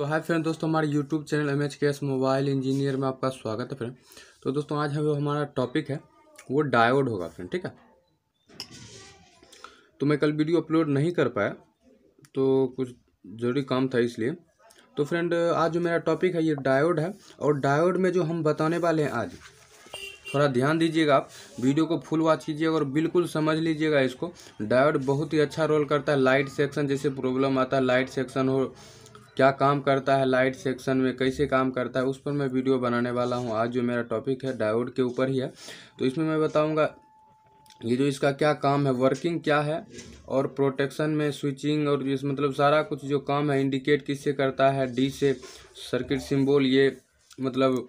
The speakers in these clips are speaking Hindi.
तो हाय फ्रेंड दोस्तों हमारे YouTube channel M H K S mobile engineer में आपका स्वागत है फ्रेंड तो दोस्तों आज हम हमारा टॉपिक है वो डायोड होगा फ्रेंड ठीक है तो मैं कल वीडियो अपलोड नहीं कर पाया तो कुछ ज़रूरी काम था इसलिए तो फ्रेंड आज जो मेरा टॉपिक है ये डायोड है और डायोड में जो हम बताने वाले हैं आज थोड़ा ध्यान दीजिएगा आप वीडियो को फुल वॉच कीजिएगा और बिल्कुल समझ लीजिएगा इसको डायोड बहुत ही अच्छा रोल करता है लाइट सेक्शन जैसे प्रॉब्लम आता है लाइट सेक्शन हो क्या काम करता है लाइट सेक्शन में कैसे काम करता है उस पर मैं वीडियो बनाने वाला हूँ आज जो मेरा टॉपिक है डायोड के ऊपर ही है तो इसमें मैं बताऊँगा ये जो इसका क्या काम है वर्किंग क्या है और प्रोटेक्शन में स्विचिंग और जिस मतलब सारा कुछ जो काम है इंडिकेट किससे करता है डी से सर्किट सिंबल ये मतलब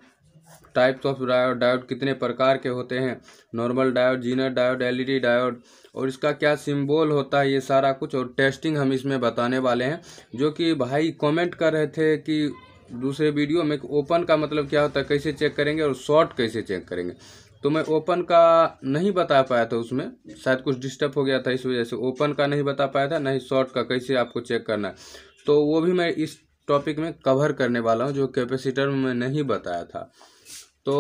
टाइप्स ऑफ डायोड कितने प्रकार के होते हैं normal diode zener diode LED diode और इसका क्या सिंबल होता है ये सारा कुछ और टेस्टिंग हम इसमें बताने वाले हैं जो कि भाई कमेंट कर रहे थे कि दूसरे वीडियो में ओपन का मतलब क्या होता है कैसे चेक करेंगे और शॉर्ट कैसे चेक करेंगे तो मैं ओपन का नहीं बता पाया था उसमें शायद कुछ डिस्टर्ब हो गया था इस वजह से ओपन का नहीं बता पाया था नहीं शॉर्ट का कैसे आपको चेक करना है तो वो भी मैं इस टॉपिक में कवर करने वाला हूँ जो कैपेसिटर में नहीं बताया था तो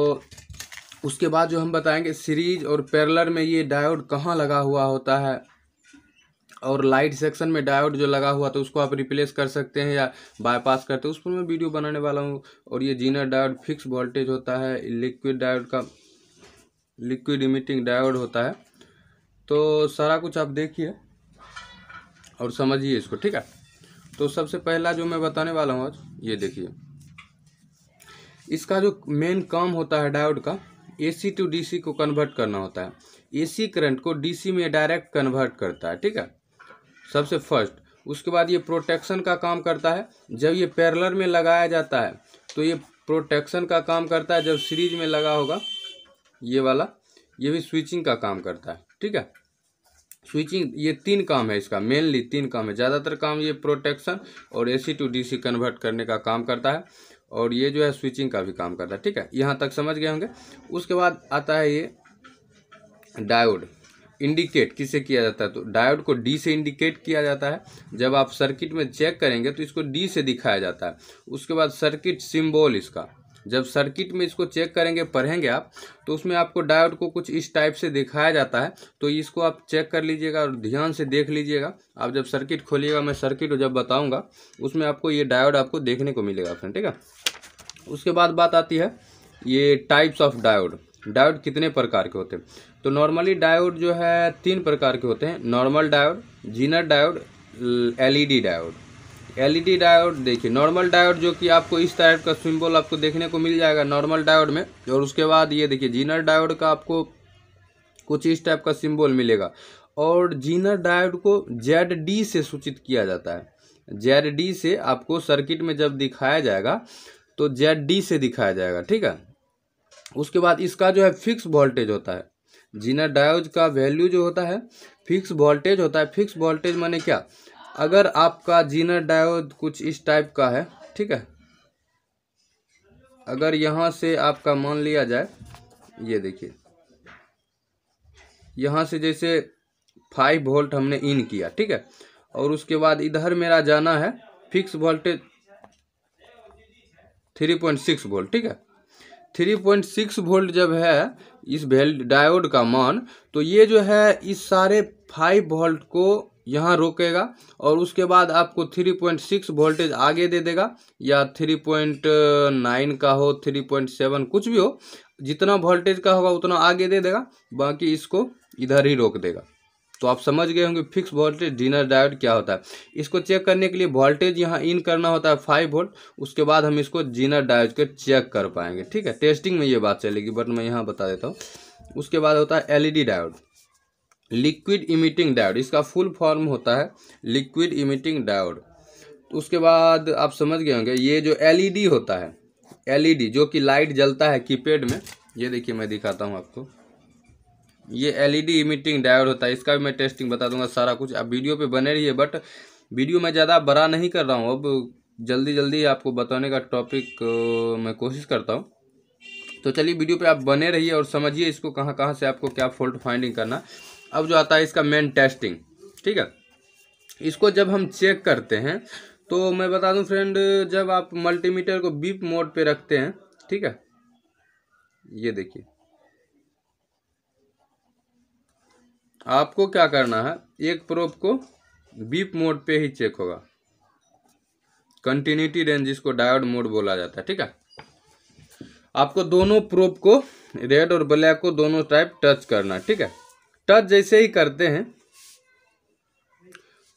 उसके बाद जो हम बताएंगे सीरीज और पैरलर में ये डायोड कहाँ लगा हुआ होता है और लाइट सेक्शन में डायोड जो लगा हुआ था तो उसको आप रिप्लेस कर सकते हैं या बाईपास करते हैं उस पर मैं वीडियो बनाने वाला हूँ और ये जीनर डायोड फिक्स वोल्टेज होता है लिक्विड डायोड का लिक्विड इमिटिंग डायोड होता है तो सारा कुछ आप देखिए और समझिए इसको ठीक है तो सबसे पहला जो मैं बताने वाला हूँ आज ये देखिए इसका जो मेन काम होता है डायोड का एसी टू डीसी को कन्वर्ट करना होता है एसी करंट को डीसी में डायरेक्ट कन्वर्ट करता है ठीक है सबसे फर्स्ट उसके बाद ये प्रोटेक्शन का काम करता है जब ये पैरलर में लगाया जाता है तो ये प्रोटेक्शन का काम करता है जब सीरीज में लगा होगा ये वाला ये भी स्विचिंग का काम करता है ठीक है स्विचिंग ये तीन काम है इसका मेनली तीन काम है ज़्यादातर काम ये प्रोटेक्शन और एसी टू डीसी कन्वर्ट करने का काम करता है और ये जो है स्विचिंग का भी काम करता है ठीक है यहाँ तक समझ गए होंगे उसके बाद आता है ये डायोड इंडिकेट किसे किया जाता है तो डायोड को डी से इंडिकेट किया जाता है जब आप सर्किट में चेक करेंगे तो इसको डी से दिखाया जाता है उसके बाद सर्किट सिंबल इसका जब सर्किट में इसको चेक करेंगे पढ़ेंगे आप तो उसमें आपको डायोड को कुछ इस टाइप से दिखाया जाता है तो इसको आप चेक कर लीजिएगा और ध्यान से देख लीजिएगा आप जब सर्किट खोलिएगा मैं सर्किट जब बताऊँगा उसमें आपको ये डायोड आपको देखने को मिलेगा फ्रेंड ठीक है उसके बाद बात आती है ये टाइप्स ऑफ डायोड डायोड कितने प्रकार के होते हैं तो नॉर्मली डायोड जो है तीन प्रकार के होते हैं normal diode zener diode L diode LED diode e देखिए नॉर्मल डायोड जो कि आपको इस टाइप का सिंबल आपको देखने को मिल जाएगा नॉर्मल डायोड में और उसके बाद ये देखिए जीनर डायोड का आपको कुछ इस टाइप का सिंबल मिलेगा और जीनर डायोड को जेड डी से सूचित किया जाता है जेड डी से आपको सर्किट में जब दिखाया जाएगा तो जेड डी से दिखाया जाएगा ठीक है उसके बाद इसका जो है फिक्स वोल्टेज होता है जीनर डायोड का वैल्यू जो होता है फिक्स वोल्टेज होता है फिक्स वोल्टेज माने क्या अगर आपका जीनर डायोड कुछ इस टाइप का है ठीक है अगर यहाँ से आपका मान लिया जाए ये देखिए यहाँ से जैसे फाइव वोल्ट हमने इन किया ठीक है और उसके बाद इधर मेरा जाना है fix voltage three point six volt ठीक है थ्री पॉइंट सिक्स वोल्ट जब है इस वेल डायोड का मान तो ये जो है इस सारे फाइव वोल्ट को यहाँ रोकेगा और उसके बाद आपको थ्री पॉइंट सिक्स वोल्टेज आगे दे देगा या थ्री पॉइंट नाइन का हो थ्री पॉइंट सेवन कुछ भी हो जितना वोल्टेज का होगा उतना आगे दे देगा बाकी इसको इधर ही रोक देगा तो आप समझ गए होंगे फिक्स वोल्टेज डिनर डायोड क्या होता है इसको चेक करने के लिए वोल्टेज यहाँ इन करना होता है फाइव वोल्ट उसके बाद हम इसको जीनर डायोड के चेक कर पाएंगे ठीक है टेस्टिंग में ये बात चलेगी बट मैं यहाँ बता देता हूँ उसके बाद होता है LED diode liquid emitting diode इसका फुल फॉर्म होता है लिक्विड इमिटिंग डायोड उसके बाद आप समझ गए होंगे ये जो एल e होता है एल e जो कि लाइट जलता है कीपेड में ये देखिए मैं दिखाता हूँ आपको ये एलईडी इमिटिंग डायोड होता है इसका भी मैं टेस्टिंग बता दूंगा सारा कुछ अब वीडियो पे बने रहिए बट वीडियो मैं ज़्यादा बड़ा नहीं कर रहा हूँ अब जल्दी जल्दी आपको बताने का टॉपिक मैं कोशिश करता हूँ तो चलिए वीडियो पे आप बने रहिए और समझिए इसको कहाँ कहाँ से आपको क्या फॉल्ट फाइंडिंग करना अब जो आता है इसका मेन टेस्टिंग ठीक है इसको जब हम चेक करते हैं तो मैं बता दूँ फ्रेंड जब आप मल्टीमीटर को बीप मोड पर रखते हैं ठीक है ये देखिए आपको क्या करना है एक प्रोप को बीप मोड पे ही चेक होगा कंटिन्यूटी रेंज जिसको डायोड मोड बोला जाता है ठीक है आपको दोनों प्रोप को रेड और ब्लैक को दोनों टाइप टच करना है ठीक है टच जैसे ही करते हैं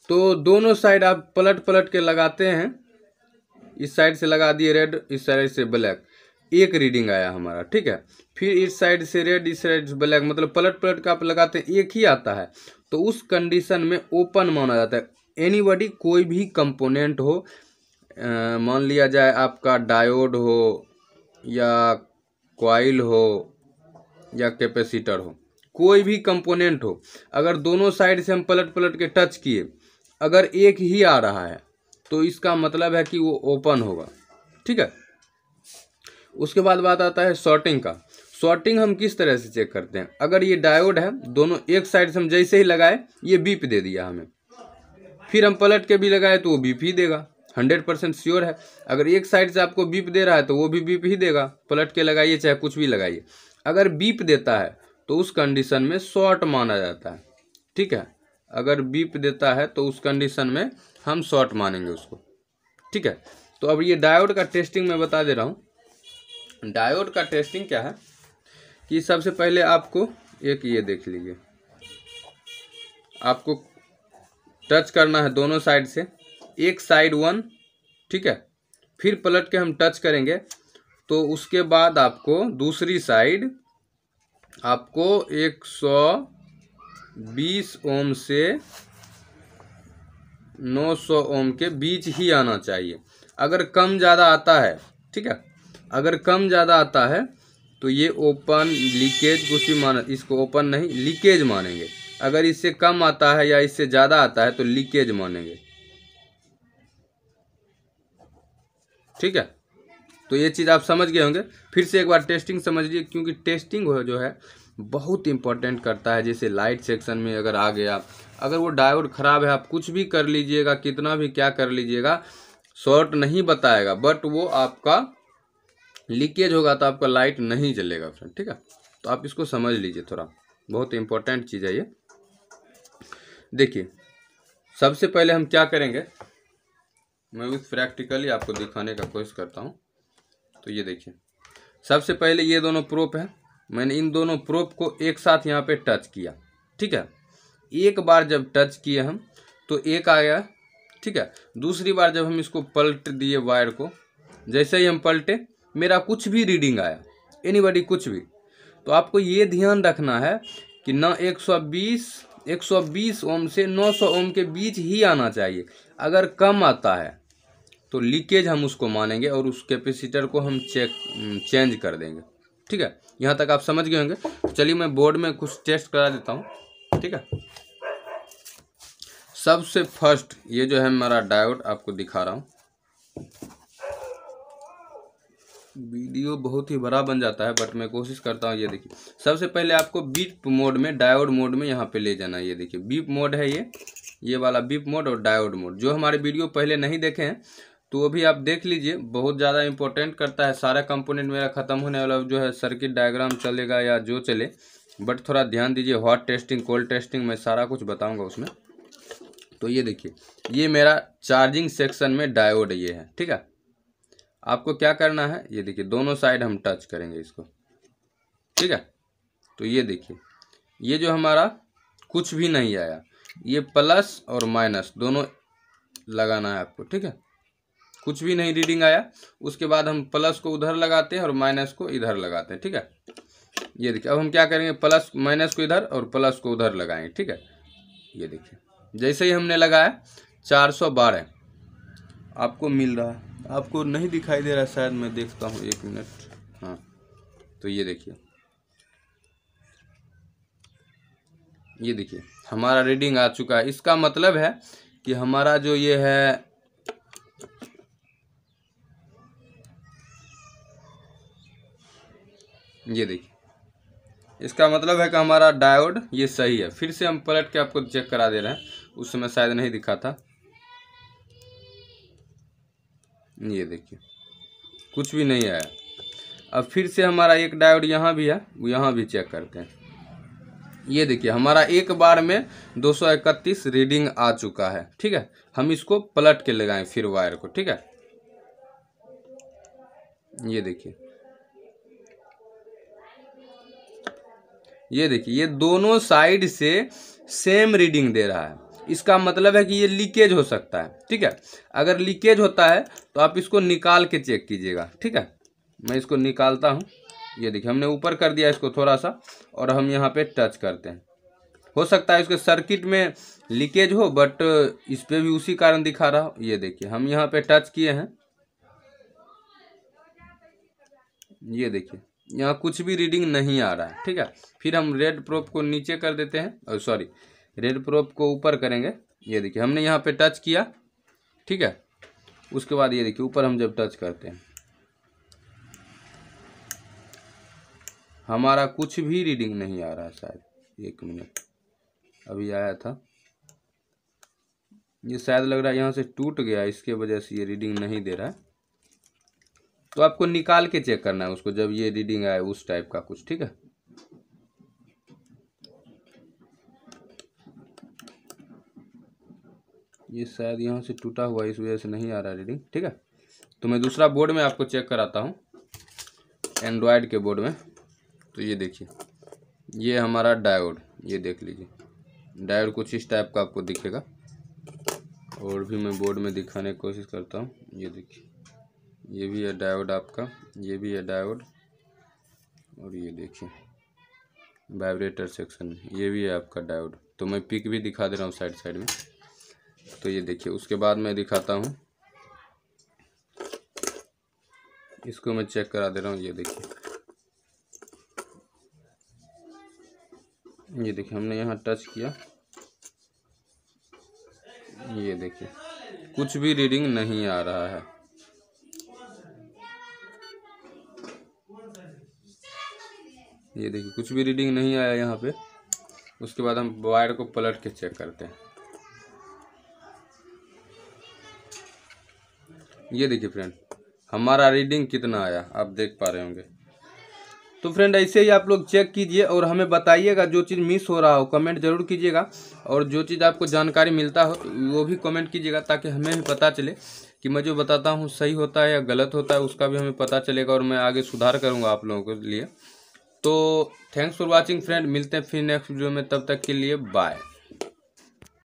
तो दोनों साइड आप पलट पलट के लगाते हैं इस साइड से लगा दिए रेड इस साइड से ब्लैक एक रीडिंग आया हमारा ठीक है फिर इस साइड से रेड इस साइड से ब्लैक मतलब पलट पलट का आप लगाते हैं एक ही आता है तो उस कंडीशन में ओपन माना जाता है एनी कोई भी कंपोनेंट हो मान लिया जाए आपका डायोड हो या कॉइल हो या कैपेसिटर हो कोई भी कंपोनेंट हो अगर दोनों साइड से हम पलट पलट के टच किए अगर एक ही आ रहा है तो इसका मतलब है कि वो ओपन होगा ठीक है उसके बाद बात आता है शॉर्टिंग का शॉर्टिंग हम किस तरह से चेक करते हैं अगर ये डायोड है दोनों एक साइड से हम जैसे ही लगाए ये बीप दे दिया हमें फिर हम पलट के भी लगाए तो वो बीप ही देगा हंड्रेड परसेंट श्योर है अगर एक साइड से आपको बीप दे रहा है तो वो भी बीप ही देगा पलट के लगाइए चाहे कुछ भी लगाइए अगर बीप देता है तो उस कंडीशन में शॉर्ट माना जाता है ठीक है अगर बीप देता है तो उस कंडीशन में हम शॉर्ट मानेंगे उसको ठीक है तो अब ये डायोड का टेस्टिंग मैं बता दे रहा हूँ डायोड का टेस्टिंग क्या है कि सबसे पहले आपको एक ये देख लीजिए आपको टच करना है दोनों साइड से एक साइड वन ठीक है फिर पलट के हम टच करेंगे तो उसके बाद आपको दूसरी साइड आपको एक सौ बीस ओम से नौ सौ ओम के बीच ही आना चाहिए अगर कम ज़्यादा आता है ठीक है अगर कम ज़्यादा आता है तो ये ओपन लीकेज कुछ भी मान इसको ओपन नहीं लीकेज मानेंगे अगर इससे कम आता है या इससे ज़्यादा आता है तो लीकेज मानेंगे ठीक है तो ये चीज़ आप समझ गए होंगे फिर से एक बार टेस्टिंग समझिए क्योंकि टेस्टिंग जो है बहुत इंपॉर्टेंट करता है जैसे लाइट सेक्शन में अगर आ गया अगर वो डायोड ख़राब है आप कुछ भी कर लीजिएगा कितना भी क्या कर लीजिएगा शॉर्ट नहीं बताएगा बट वो आपका लीकेज होगा तो आपका लाइट नहीं जलेगा फ्रेंड ठीक है तो आप इसको समझ लीजिए थोड़ा बहुत इंपॉर्टेंट चीज़ है ये देखिए सबसे पहले हम क्या करेंगे मैं उस प्रैक्टिकली आपको दिखाने का कोशिश करता हूँ तो ये देखिए सबसे पहले ये दोनों प्रोप हैं मैंने इन दोनों प्रोप को एक साथ यहाँ पे टच किया ठीक है एक बार जब टच किए हम तो एक आ गया ठीक है दूसरी बार जब हम इसको पलट दिए वायर को जैसे ही हम पलटे मेरा कुछ भी रीडिंग आया एनी कुछ भी तो आपको ये ध्यान रखना है कि ना 120 120 ओम से 900 ओम के बीच ही आना चाहिए अगर कम आता है तो लीकेज हम उसको मानेंगे और उस कैपेसिटर को हम चेक चेंज हम्म, कर देंगे ठीक है यहाँ तक आप समझ गए होंगे चलिए मैं बोर्ड में कुछ टेस्ट करा देता हूँ ठीक है सबसे फर्स्ट ये जो है मेरा डायोड आपको दिखा रहा हूँ वीडियो बहुत ही बड़ा बन जाता है बट मैं कोशिश करता हूँ ये देखिए सबसे पहले आपको बीप मोड में डायोड मोड में यहाँ पे ले जाना है ये देखिए बीप मोड है ये ये वाला बीप मोड और डायोड मोड जो हमारे वीडियो पहले नहीं देखे हैं तो वो भी आप देख लीजिए बहुत ज़्यादा इंपॉर्टेंट करता है सारा कंपोनेंट मेरा ख़त्म होने वाला जो है सर्किट डायग्राम चलेगा या जो चले बट थोड़ा ध्यान दीजिए हॉट टेस्टिंग कोल्ड टेस्टिंग मैं सारा कुछ बताऊँगा उसमें तो ये देखिए ये मेरा चार्जिंग सेक्शन में डायोड ये है ठीक है आपको क्या करना है ये देखिए दोनों साइड हम टच करेंगे इसको ठीक है तो ये देखिए ये जो हमारा कुछ भी नहीं आया ये प्लस और माइनस दोनों लगाना है आपको ठीक है कुछ भी नहीं रीडिंग आया उसके बाद हम प्लस को उधर लगाते हैं और माइनस को इधर लगाते हैं ठीक है ये देखिए अब हम क्या करेंगे प्लस माइनस को इधर और प्लस को उधर लगाएंगे ठीक है ये देखिए जैसे ही हमने लगाया चार सौ बारह आपको मिल रहा है आपको नहीं दिखाई दे रहा शायद मैं देखता हूँ एक मिनट हाँ तो ये देखिए ये देखिए हमारा रीडिंग आ चुका है इसका मतलब है कि हमारा जो ये है ये देखिए इसका मतलब है कि हमारा डायोड ये सही है फिर से हम पलट के आपको चेक करा दे रहे हैं उस समय शायद नहीं दिखा था ये देखिए कुछ भी नहीं आया अब फिर से हमारा एक डायोड यहाँ भी है वो यहाँ भी चेक करते हैं ये देखिए हमारा एक बार में 231 रीडिंग आ चुका है ठीक है हम इसको पलट के लगाएं फिर वायर को ठीक है ये देखिए ये देखिए ये दोनों साइड से सेम रीडिंग दे रहा है इसका मतलब है कि ये लीकेज हो सकता है ठीक है अगर लीकेज होता है तो आप इसको निकाल के चेक कीजिएगा ठीक है मैं इसको निकालता हूँ ये देखिए हमने ऊपर कर दिया इसको थोड़ा सा और हम यहाँ पे टच करते हैं हो सकता है इसके सर्किट में लीकेज हो बट इस पर भी उसी कारण दिखा रहा हो ये देखिए हम यहाँ पे टच किए हैं ये देखिए यहाँ कुछ भी रीडिंग नहीं आ रहा है ठीक है फिर हम रेड प्रोप को नीचे कर देते हैं सॉरी रेड प्रोप को ऊपर करेंगे ये देखिए हमने यहाँ पे टच किया ठीक है उसके बाद ये देखिए ऊपर हम जब टच करते हैं हमारा कुछ भी रीडिंग नहीं आ रहा शायद एक मिनट अभी आया था ये शायद लग रहा है यहाँ से टूट गया इसके वजह से ये रीडिंग नहीं दे रहा है तो आपको निकाल के चेक करना है उसको जब ये रीडिंग आए उस टाइप का कुछ ठीक है ये शायद यहाँ से टूटा हुआ इस वजह से नहीं आ रहा रीडिंग ठीक है तो मैं दूसरा बोर्ड में आपको चेक कराता हूँ एंड्रॉयड के बोर्ड में तो ये देखिए ये हमारा डायोड ये देख लीजिए डायोड कुछ इस टाइप का आपको दिखेगा और भी मैं बोर्ड में दिखाने की कोशिश करता हूँ ये देखिए ये भी है डायोड आपका ये भी है डायोड और ये देखिए वाइब्रेटर सेक्शन में ये भी है आपका डायोड तो मैं पिक भी दिखा दे रहा हूँ साइड साइड में तो ये देखिए उसके बाद मैं दिखाता हूँ इसको मैं चेक करा दे रहा हूँ ये देखिए ये देखिए हमने यहाँ टच किया ये देखिए कुछ भी रीडिंग नहीं आ रहा है ये देखिए कुछ भी रीडिंग नहीं आया यहाँ पे उसके बाद हम वायर को पलट के चेक करते हैं ये देखिए फ्रेंड हमारा रीडिंग कितना आया आप देख पा रहे होंगे तो फ्रेंड ऐसे ही आप लोग चेक कीजिए और हमें बताइएगा जो चीज़ मिस हो रहा हो कमेंट जरूर कीजिएगा और जो चीज़ आपको जानकारी मिलता हो वो भी कमेंट कीजिएगा ताकि हमें भी पता चले कि मैं जो बताता हूँ सही होता है या गलत होता है उसका भी हमें पता चलेगा और मैं आगे सुधार करूँगा आप लोगों के लिए तो थैंक्स फॉर वॉचिंग फ्रेंड मिलते हैं फिर नेक्स्ट वीडियो में तब तक के लिए बाय